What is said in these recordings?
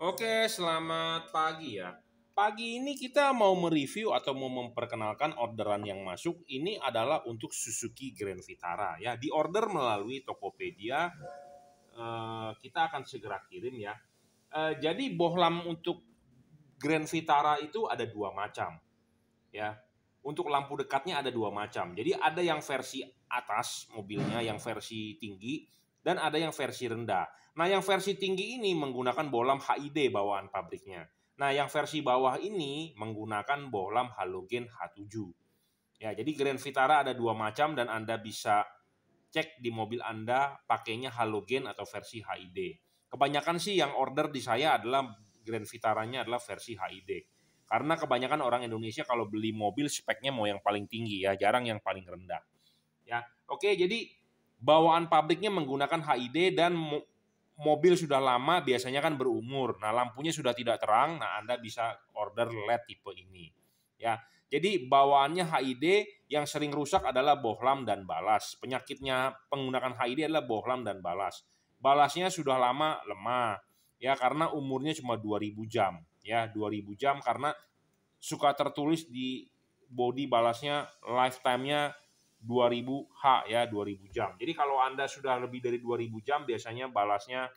Oke, selamat pagi ya. Pagi ini kita mau mereview atau mau memperkenalkan orderan yang masuk. Ini adalah untuk Suzuki Grand Vitara ya. Di order melalui Tokopedia. Eh, kita akan segera kirim ya. Eh, jadi bohlam untuk Grand Vitara itu ada dua macam ya. Untuk lampu dekatnya ada dua macam. Jadi ada yang versi atas mobilnya, yang versi tinggi, dan ada yang versi rendah. Nah, yang versi tinggi ini menggunakan bohlam HID bawaan pabriknya. Nah, yang versi bawah ini menggunakan bohlam halogen H7. Ya, jadi Grand Vitara ada dua macam dan Anda bisa cek di mobil Anda pakainya halogen atau versi HID. Kebanyakan sih yang order di saya adalah Grand Vitaranya adalah versi HID. Karena kebanyakan orang Indonesia kalau beli mobil speknya mau yang paling tinggi ya, jarang yang paling rendah. Ya, oke jadi bawaan pabriknya menggunakan HID dan mo mobil sudah lama biasanya kan berumur. Nah, lampunya sudah tidak terang. Nah, Anda bisa order LED tipe ini. Ya. Jadi bawaannya HID yang sering rusak adalah bohlam dan balas. Penyakitnya penggunaan HID adalah bohlam dan balas. Balasnya sudah lama lemah. Ya, karena umurnya cuma 2000 jam. Ya, 2000 jam karena suka tertulis di body balasnya lifetime-nya 2000 H ya 2000 jam. Jadi kalau Anda sudah lebih dari 2000 jam biasanya balasnya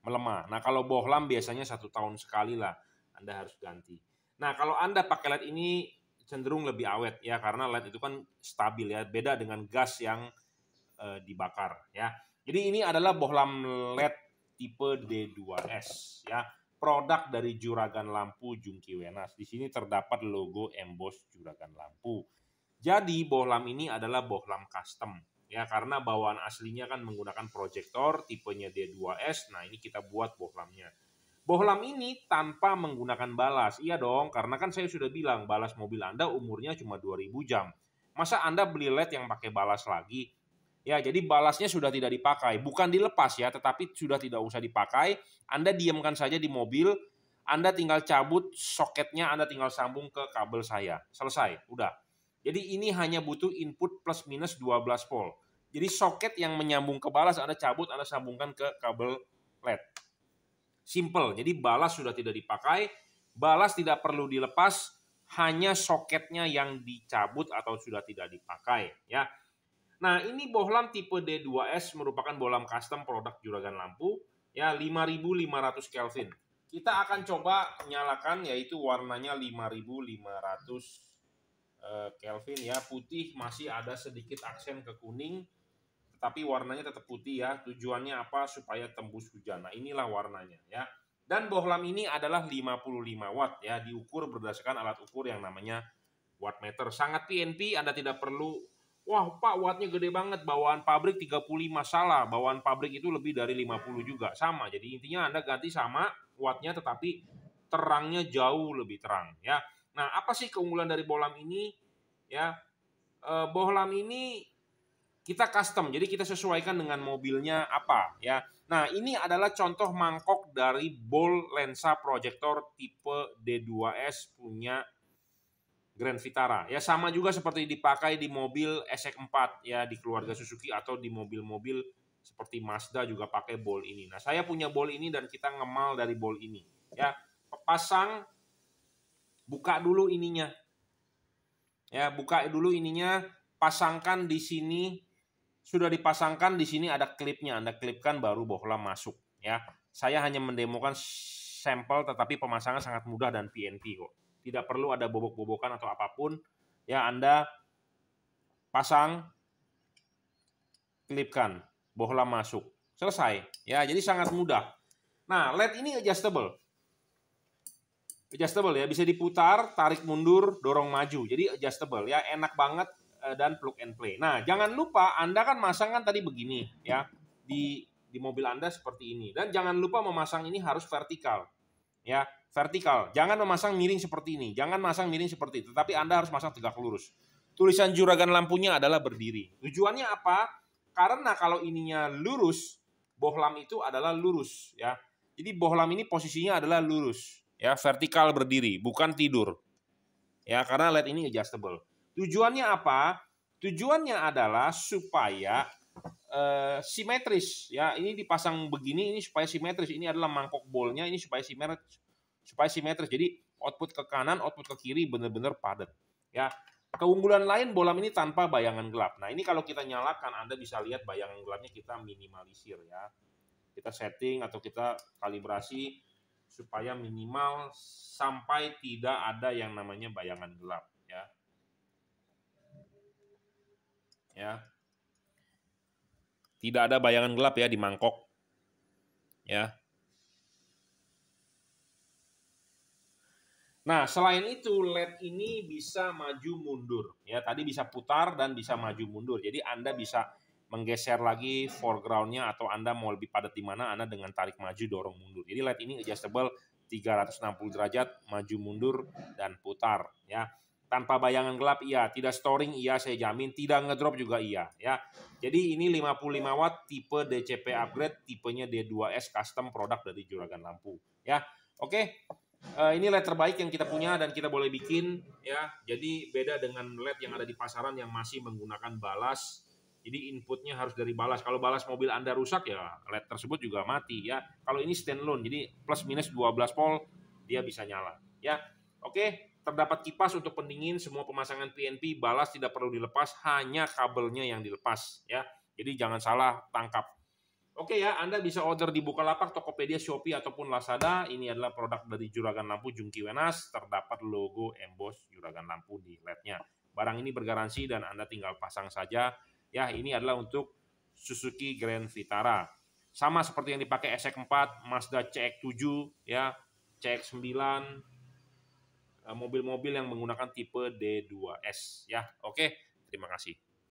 melemah. Nah kalau bohlam biasanya satu tahun sekali lah Anda harus ganti. Nah kalau Anda pakai LED ini cenderung lebih awet ya karena LED itu kan stabil ya beda dengan gas yang e, dibakar ya. Jadi ini adalah bohlam LED tipe D2S ya produk dari Juragan Lampu Wenas. Di sini terdapat logo emboss Juragan Lampu. Jadi bohlam ini adalah bohlam custom ya karena bawaan aslinya kan menggunakan proyektor tipenya D2S. Nah, ini kita buat bohlamnya. Bohlam ini tanpa menggunakan balas. Iya dong, karena kan saya sudah bilang balas mobil Anda umurnya cuma 2000 jam. Masa Anda beli LED yang pakai balas lagi? Ya, jadi balasnya sudah tidak dipakai. Bukan dilepas ya, tetapi sudah tidak usah dipakai. Anda diamkan saja di mobil, Anda tinggal cabut soketnya, Anda tinggal sambung ke kabel saya. Selesai, udah. Jadi ini hanya butuh input plus minus 12 volt. Jadi soket yang menyambung ke balas Anda cabut, Anda sambungkan ke kabel LED. Simple. Jadi balas sudah tidak dipakai, balas tidak perlu dilepas, hanya soketnya yang dicabut atau sudah tidak dipakai, ya. Nah, ini bohlam tipe D2S merupakan bohlam custom produk Juragan Lampu, ya 5500 Kelvin. Kita akan coba nyalakan yaitu warnanya 5500 Eh, Kelvin ya putih masih ada sedikit aksen ke kuning tapi warnanya tetap putih ya tujuannya apa supaya tembus hujan nah inilah warnanya ya dan bohlam ini adalah 55 watt ya diukur berdasarkan alat ukur yang namanya wattmeter sangat PNP Anda tidak perlu wah pak wattnya gede banget bawaan pabrik 35 salah bawaan pabrik itu lebih dari 50 juga sama jadi intinya Anda ganti sama wattnya tetapi terangnya jauh lebih terang ya Nah, apa sih keunggulan dari bohlam ini? Ya, eh, bohlam ini kita custom, jadi kita sesuaikan dengan mobilnya apa ya. Nah, ini adalah contoh mangkok dari bol lensa proyektor tipe D2S punya Grand Vitara. Ya sama juga seperti dipakai di mobil SX4 e ya di keluarga Suzuki atau di mobil-mobil seperti Mazda juga pakai bol ini. Nah, saya punya bol ini dan kita ngemal dari bol ini. Ya, pasang buka dulu ininya. Ya, buka dulu ininya, pasangkan di sini sudah dipasangkan di sini ada klipnya. Anda klipkan baru bohlam masuk ya. Saya hanya mendemokan sampel tetapi pemasangan sangat mudah dan PNP kok. Tidak perlu ada bobok-bobokan atau apapun. Ya, Anda pasang klipkan, bohlam masuk. Selesai ya. Jadi sangat mudah. Nah, LED ini adjustable adjustable ya bisa diputar tarik mundur dorong maju jadi adjustable ya enak banget eh, dan plug and play nah jangan lupa anda kan masang kan tadi begini ya di di mobil anda seperti ini dan jangan lupa memasang ini harus vertikal ya vertikal jangan memasang miring seperti ini jangan masang miring seperti itu tapi anda harus masang tegak lurus tulisan juragan lampunya adalah berdiri tujuannya apa karena kalau ininya lurus bohlam itu adalah lurus ya jadi bohlam ini posisinya adalah lurus ya vertikal berdiri, bukan tidur. Ya, karena LED ini adjustable. Tujuannya apa? Tujuannya adalah supaya uh, simetris ya. Ini dipasang begini ini supaya simetris. Ini adalah mangkok bolnya ini supaya simetris supaya simetris. Jadi output ke kanan, output ke kiri benar-benar padat. Ya. Keunggulan lain bolam ini tanpa bayangan gelap. Nah, ini kalau kita nyalakan Anda bisa lihat bayangan gelapnya kita minimalisir ya. Kita setting atau kita kalibrasi supaya minimal sampai tidak ada yang namanya bayangan gelap ya. Ya. Tidak ada bayangan gelap ya di mangkok. Ya. Nah, selain itu LED ini bisa maju mundur ya. Tadi bisa putar dan bisa maju mundur. Jadi Anda bisa menggeser lagi foregroundnya atau Anda mau lebih padat di mana Anda dengan tarik maju dorong mundur. Jadi led ini adjustable 360 derajat maju mundur dan putar ya. Tanpa bayangan gelap iya, tidak storing iya saya jamin, tidak ngedrop juga iya ya. Jadi ini 55 watt tipe DCP upgrade, tipenya D2S custom produk dari Juragan Lampu ya. Oke. Uh, ini LED terbaik yang kita punya dan kita boleh bikin ya. Jadi beda dengan LED yang ada di pasaran yang masih menggunakan balas jadi inputnya harus dari balas. Kalau balas mobil Anda rusak ya LED tersebut juga mati ya. Kalau ini standalone jadi plus minus 12 volt dia bisa nyala ya. Oke, terdapat kipas untuk pendingin semua pemasangan PNP balas tidak perlu dilepas, hanya kabelnya yang dilepas ya. Jadi jangan salah tangkap. Oke ya, Anda bisa order di Bukalapak, Tokopedia, Shopee ataupun Lazada. Ini adalah produk dari Juragan Lampu Jungki Wenas, terdapat logo emboss Juragan Lampu di LED-nya. Barang ini bergaransi dan Anda tinggal pasang saja Ya, ini adalah untuk Suzuki Grand Vitara. Sama seperti yang dipakai SX4, e Mazda CX7, ya, CX9, eh, mobil-mobil yang menggunakan tipe D2S ya. Oke, terima kasih.